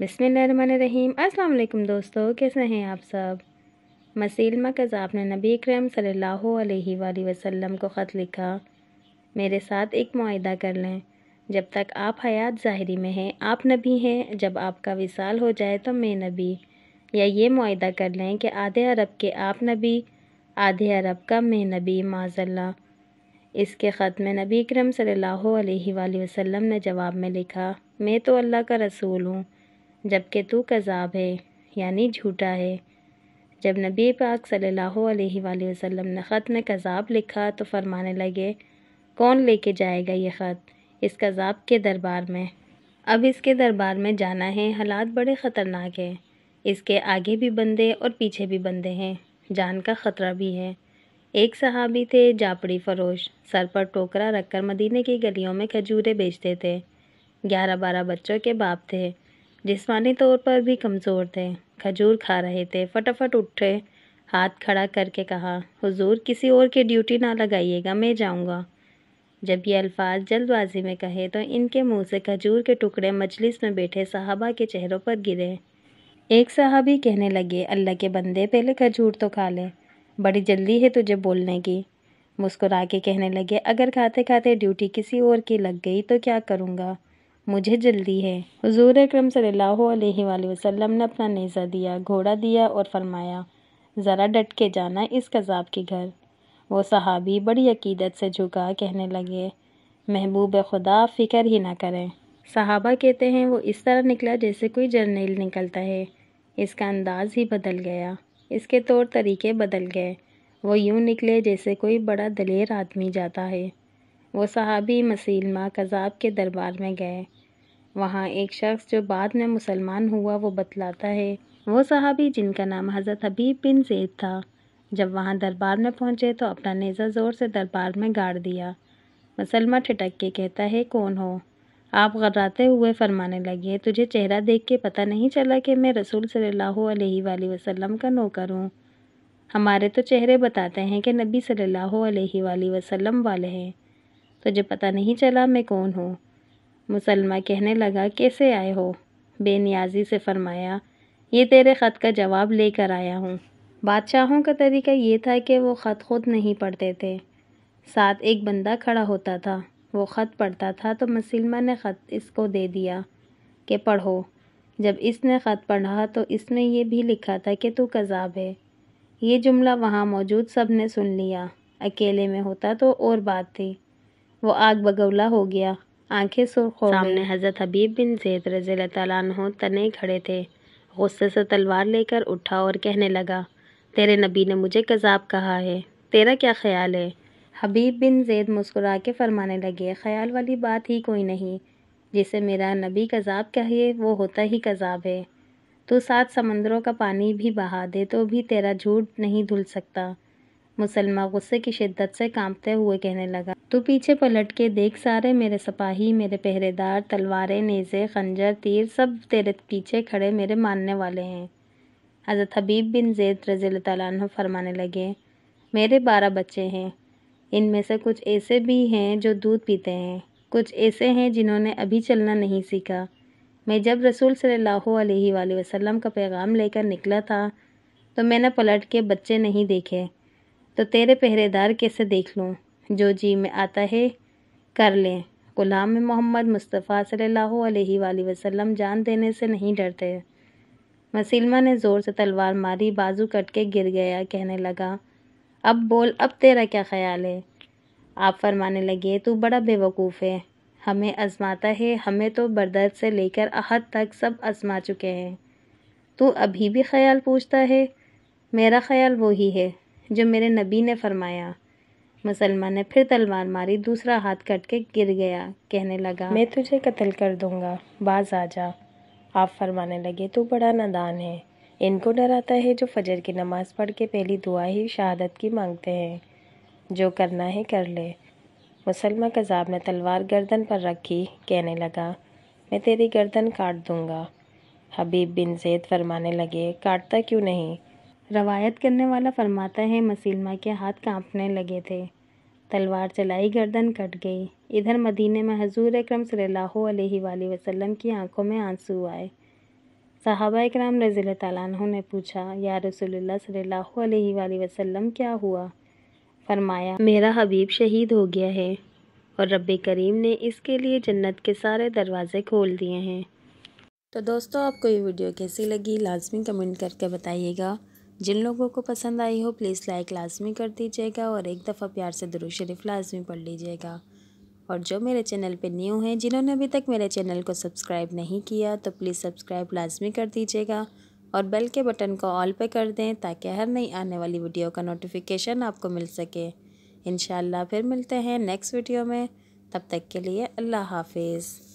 बिसमीम अल्लाम दोस्तों कैसे हैं आप सब मसील मकज़ ने नबी करम सल्ला वसम को ख़त लिखा मेरे साथ एक माहा कर लें जब तक आप हयात ज़ाहरी में हैं आप नबी हैं जब आपका विसाल हो जाए तो मैं नबी या ये माहा कर लें कि आधे अरब के आप नबी आधे अरब का मैं नबी माजल्ला इसके ख़त में नबी करम सल्ला वसम ने जवाब में लिखा मैं तो अल्लाह का रसूल हूँ जबकि तू कज़ाब है यानी झूठा है जब नबी पाक सल्लल्लाहु अलैहि वसल्लम ने ख़त में कज़ाब लिखा तो फरमाने लगे कौन लेके जाएगा ये ख़त इस कज़ाब के दरबार में अब इसके दरबार में जाना है हालात बड़े ख़तरनाक हैं इसके आगे भी बंदे और पीछे भी बंदे हैं जान का ख़तरा भी है एक सहाबी थे जापड़ी फरोश सर पर टोकरा रखकर मदीने की गलियों में खजूरें बेचते थे ग्यारह बारह बच्चों के बाप थे जिसमानी तौर पर भी कमज़ोर थे खजूर खा रहे थे फटाफट उठे हाथ खड़ा करके कहा हुजूर किसी और की ड्यूटी ना लगाइएगा मैं जाऊंगा जब ये अल्फाज जल्दबाजी में कहे तो इनके मुंह से खजूर के टुकड़े मजलिस में बैठे साहबा के चेहरों पर गिरे एक साहबी कहने लगे अल्लाह के बंदे पहले खजूर तो खा ले बड़ी जल्दी है तुझे बोलने की मुस्कुरा के कहने लगे अगर खाते खाते ड्यूटी किसी और की लग गई तो क्या करूँगा मुझे जल्दी है हजूर अक्रम वसल्लम ने अपना नेज़ा दिया घोड़ा दिया और फरमाया ज़रा डट के जाना इस कज़ाब के घर वो सहाबी बड़ी अकीदत से झुका कहने लगे महबूब खुदा फ़िक्र ही ना करें सहाबा कहते हैं वो इस तरह निकला जैसे कोई जर्नेल निकलता है इसका अंदाज़ ही बदल गया इसके तौर तरीके बदल गए वो यूँ निकले जैसे कोई बड़ा दलेर आदमी जाता है वो सहाबी मसीलमा कज़ाब के दरबार में गए वहाँ एक शख्स जो बाद में मुसलमान हुआ वो बतलाता है वो सहाबी जिनका नाम हज़रत हबीब बिन जैद था जब वहाँ दरबार में पहुँचे तो अपना नेज़ा ज़ोर से दरबार में गाड़ दिया मुसलमा ठिटक के कहता है कौन हो आप गर्राते हुए फरमाने लगे तुझे चेहरा देख के पता नहीं चला कि मैं रसूल सल्लल्लाहु अलैहि वसल्लम का नौकर हूँ हमारे तो चेहरे बताते हैं कि नबी सल्लल्लाहु अलैहि वसल्लम वाले हैं तुझे पता नहीं चला मैं कौन हूँ मुसलमा कहने लगा कैसे आए हो बेनियाजी से फरमाया ये तेरे ख़त का जवाब लेकर आया हूँ बादशाहों का तरीका ये था कि वो ख़त खुद नहीं पढ़ते थे साथ एक बंदा खड़ा होता था वो ख़त पढ़ता था तो मुसलमा ने ख़त इसको दे दिया कि पढ़ो जब इसने ख़त पढ़ा तो इसमें यह भी लिखा था कि तू कज़ाब है ये जुमला वहाँ मौजूद सब ने सुन लिया अकेले में होता तो और बात थी वो आग बगौला हो गया आंखें सुर्ख सामने हज़रत हबीब बिन जैद रज़ी तैन तने खड़े थे गुस्से से तलवार लेकर उठा और कहने लगा तेरे नबी ने मुझे कज़ाब कहा है तेरा क्या ख्याल है हबीब बिन जैद मुस्कुरा के फरमाने लगे ख्याल वाली बात ही कोई नहीं जिसे मेरा नबी कज़ाब कहिए वो होता ही कज़ाब है तो सात समंदरों का पानी भी बहा दे तो भी तेरा झूठ नहीं धुल सकता मुसलमान गुस्से की शिद्दत से कांपते हुए कहने लगा तू पीछे पलट के देख सारे मेरे सपाही मेरे पहरेदार तलवारें नेज़े खंजर तीर सब तेरे पीछे खड़े मेरे मानने वाले हैं हज़रत हबीब बिन जैद रज़ी तु फरमाने लगे मेरे बारह बच्चे हैं इनमें से कुछ ऐसे भी हैं जो दूध पीते हैं कुछ ऐसे हैं जिन्होंने अभी चलना नहीं सीखा मैं जब रसूल सल्लल्लाहु अलैहि का पैगाम लेकर निकला था तो मैंने पलट के बच्चे नहीं देखे तो तेरे पहरेदार कैसे देख लूँ जो जी में आता है कर लें गुलाम मोहम्मद मुस्तफ़ा सल्लल्लाहु अलैहि वसल्लम जान देने से नहीं डरते मसीलमा ने ज़ोर से तलवार मारी बाजू कट के गिर गया कहने लगा अब बोल अब तेरा क्या ख्याल है आप फरमाने लगे तू बड़ा बेवकूफ़ है हमें आजमाता है हमें तो बर्दर्द से लेकर अहद तक सब आजमा चुके हैं तू अभी भी ख्याल पूछता है मेरा ख्याल वही है जो मेरे नबी ने फरमाया मुसलमान ने फिर तलवार मारी दूसरा हाथ कट के गिर गया कहने लगा मैं तुझे कत्ल कर दूंगा बाज आ जा आप फरमाने लगे तू बड़ा नादान है इनको डराता है जो फजर की नमाज़ पढ़ के पहली दुआ ही शहादत की मांगते हैं जो करना है कर ले मुसलमा कज़ाब ने तलवार गर्दन पर रखी कहने लगा मैं तेरी गर्दन काट दूंगा हबीब बिन जैद फरमाने लगे काटता क्यों नहीं रवायत करने वाला फरमाता है मसीलमा के हाथ कांपने लगे थे तलवार चलाई गर्दन कट गई इधर मदीने में हजूर अक्रम सल्लल्लाहु वसलम वसल्लम की आंखों में आंसू आए साहबा इक्राम रज़ी तु ने पूछा या रसोल्ला सल्लल्लाहु अलैहि वसल्लम क्या हुआ फरमाया मेरा हबीब शहीद हो गया है और रब करीम ने इसके लिए जन्नत के सारे दरवाज़े खोल दिए हैं तो दोस्तों आपको ये वीडियो कैसी लगी लाजमी कमेंट करके बताइएगा जिन लोगों को पसंद आई हो प्लीज़ लाइक लाजमी कर दीजिएगा और एक दफ़ा प्यार से दुरू शरीफ लाजमी पढ़ लीजिएगा और जो मेरे चैनल पे न्यू हैं जिन्होंने अभी तक मेरे चैनल को सब्सक्राइब नहीं किया तो प्लीज़ सब्सक्राइब लाजमी कर दीजिएगा और बेल के बटन को ऑल पे कर दें ताकि हर नई आने वाली वीडियो का नोटिफिकेशन आपको मिल सके इन फिर मिलते हैं नेक्स्ट वीडियो में तब तक के लिए अल्लाह हाफिज़